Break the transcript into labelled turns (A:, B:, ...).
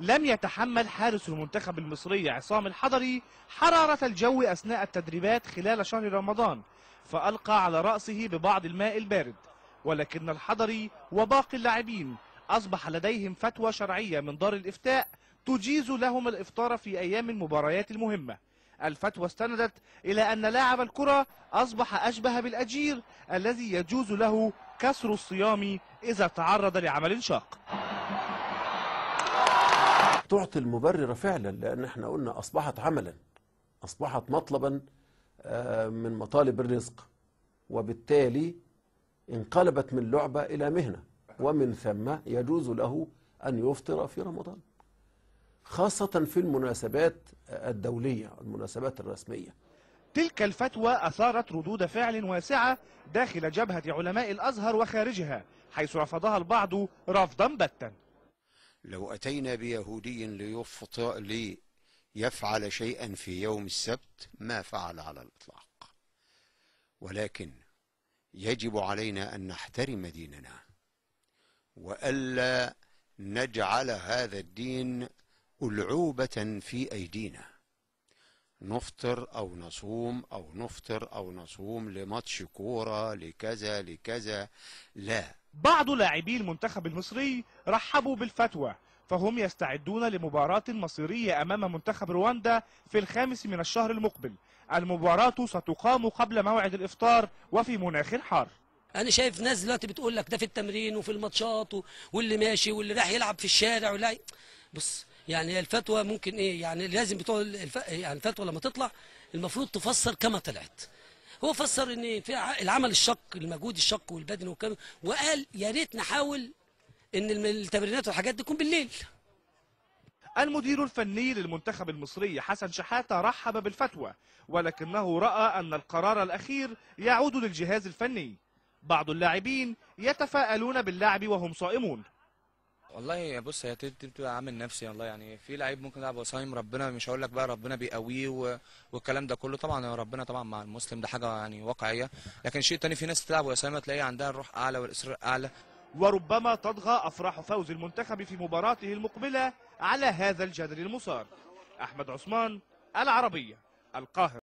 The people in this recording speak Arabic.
A: لم يتحمل حارس المنتخب المصري عصام الحضري حرارة الجو أثناء التدريبات خلال شهر رمضان فألقى على رأسه ببعض الماء البارد ولكن الحضري وباقي اللاعبين أصبح لديهم فتوى شرعية من دار الإفتاء تجيز لهم الإفطار في أيام المباريات المهمة الفتوى استندت إلى أن لاعب الكرة أصبح أشبه بالأجير الذي يجوز له كسر الصيام إذا تعرض لعمل شاق
B: تعطي المبرر فعلا لأن احنا قلنا أصبحت عملا أصبحت مطلبا آه، من مطالب الرزق وبالتالي انقلبت من لعبة إلى مهنة ومن ثم يجوز له أن يفطر في رمضان خاصة في المناسبات
A: الدولية المناسبات الرسمية تلك الفتوى أثارت ردود فعل واسعة داخل جبهة علماء الأزهر وخارجها حيث رفضها البعض رفضا بتا
C: لو أتينا بيهودي ليفطر ليفعل شيئا في يوم السبت ما فعل على الإطلاق ولكن يجب علينا أن نحترم ديننا وألا نجعل هذا الدين ألعوبة في أيدينا نفطر أو نصوم أو نفطر أو نصوم لماتش كورة لكذا لكذا لا
A: بعض لاعبي المنتخب المصري رحبوا بالفتوى فهم يستعدون لمباراة مصيرية أمام منتخب رواندا في الخامس من الشهر المقبل المباراة ستقام قبل موعد الإفطار وفي
D: مناخ حار انا شايف ناس دلوقتي بتقول لك ده في التمرين وفي الماتشات واللي ماشي واللي رايح يلعب في الشارع ولا بص يعني الفتوى ممكن ايه يعني لازم بتوع الف... يعني الفتوى لما تطلع المفروض تفسر كما طلعت هو فسر ان في العمل الشق المجهود الشق والبدني والكلام وقال يا ريت نحاول ان التمرينات والحاجات دي تكون بالليل المدير الفني للمنتخب المصري حسن
A: شحاته رحب بالفتوى ولكنه راى ان القرار الاخير يعود للجهاز الفني بعض اللاعبين يتفائلون باللعب وهم صائمون والله بص هي بتبقى عامل نفسي والله يعني في لعيب ممكن يلعب وصايم ربنا مش هقول لك بقى ربنا بيقويه والكلام ده كله طبعا ربنا طبعا مع المسلم ده حاجه يعني واقعيه لكن شيء تاني في ناس تلعب وصايم تلاقي عندها الروح اعلى والاصرار اعلى وربما تطغى افراح فوز المنتخب في مباراته المقبله على هذا الجدل المثار احمد عثمان العربيه القاهره